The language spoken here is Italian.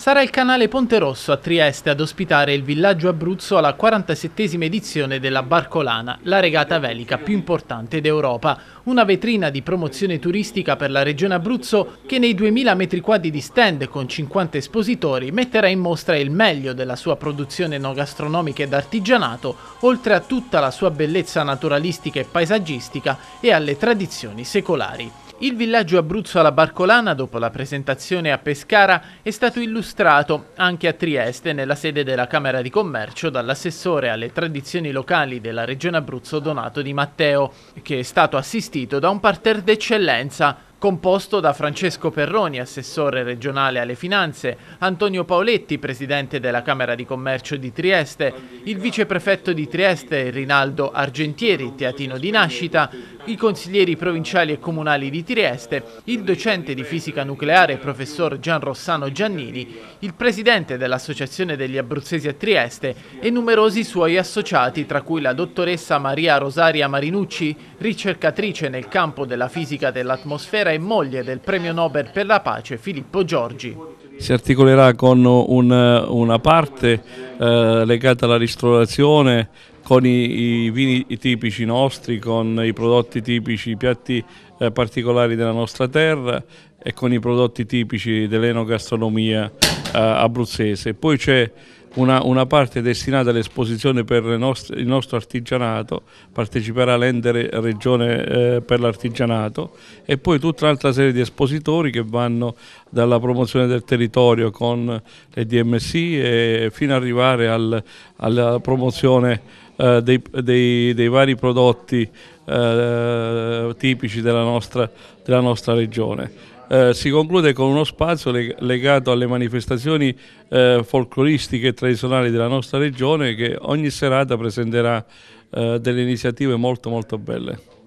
Sarà il canale Ponte Rosso a Trieste ad ospitare il villaggio Abruzzo alla 47esima edizione della Barcolana, la regata velica più importante d'Europa, una vetrina di promozione turistica per la regione Abruzzo che nei 2000 metri quadri di stand con 50 espositori metterà in mostra il meglio della sua produzione no gastronomica ed artigianato, oltre a tutta la sua bellezza naturalistica e paesaggistica e alle tradizioni secolari. Il villaggio Abruzzo alla Barcolana, dopo la presentazione a Pescara, è stato illustrato anche a Trieste, nella sede della Camera di Commercio, dall'assessore alle tradizioni locali della Regione Abruzzo Donato Di Matteo, che è stato assistito da un parterre d'eccellenza composto da Francesco Perroni, assessore regionale alle finanze, Antonio Paoletti, presidente della Camera di Commercio di Trieste, il viceprefetto di Trieste Rinaldo Argentieri, teatino di nascita, i consiglieri provinciali e comunali di Trieste, il docente di fisica nucleare professor Gian Rossano Giannini, il presidente dell'Associazione degli Abruzzesi a Trieste e numerosi suoi associati, tra cui la dottoressa Maria Rosaria Marinucci, ricercatrice nel campo della fisica dell'atmosfera e moglie del premio Nobel per la pace Filippo Giorgi. Si articolerà con un, una parte eh, legata alla ristorazione, con i, i, vini tipici nostri, con i prodotti tipici, i piatti eh, particolari della nostra terra e con i prodotti tipici dell'enogastronomia eh, abruzzese. Poi c'è una, una, parte destinata all'esposizione per il nostro, il nostro artigianato, parteciperà l'Endere Regione eh, per l'Artigianato e poi tutta un'altra serie di espositori che vanno dalla promozione del territorio con le DMC fino ad arrivare al, alla promozione eh, dei, dei, dei, vari prodotti eh, tipici della nostra, della nostra regione. Eh, si conclude con uno spazio leg legato alle manifestazioni eh, folcloristiche e tradizionali della nostra regione che ogni serata presenterà eh, delle iniziative molto molto belle.